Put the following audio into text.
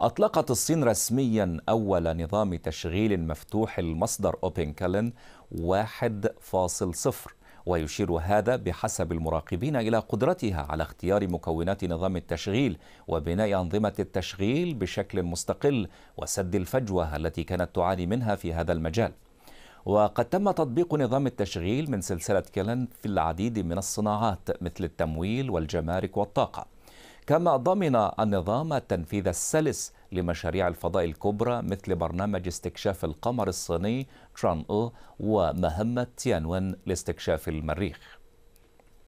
أطلقت الصين رسميا أول نظام تشغيل مفتوح المصدر أوبن كالن 1.0 ويشير هذا بحسب المراقبين إلى قدرتها على اختيار مكونات نظام التشغيل وبناء أنظمة التشغيل بشكل مستقل وسد الفجوة التي كانت تعاني منها في هذا المجال وقد تم تطبيق نظام التشغيل من سلسلة كيلن في العديد من الصناعات مثل التمويل والجمارك والطاقة كما ضمن النظام التنفيذ السلس لمشاريع الفضاء الكبرى مثل برنامج استكشاف القمر الصيني تران أو ومهمة تيانوين لاستكشاف المريخ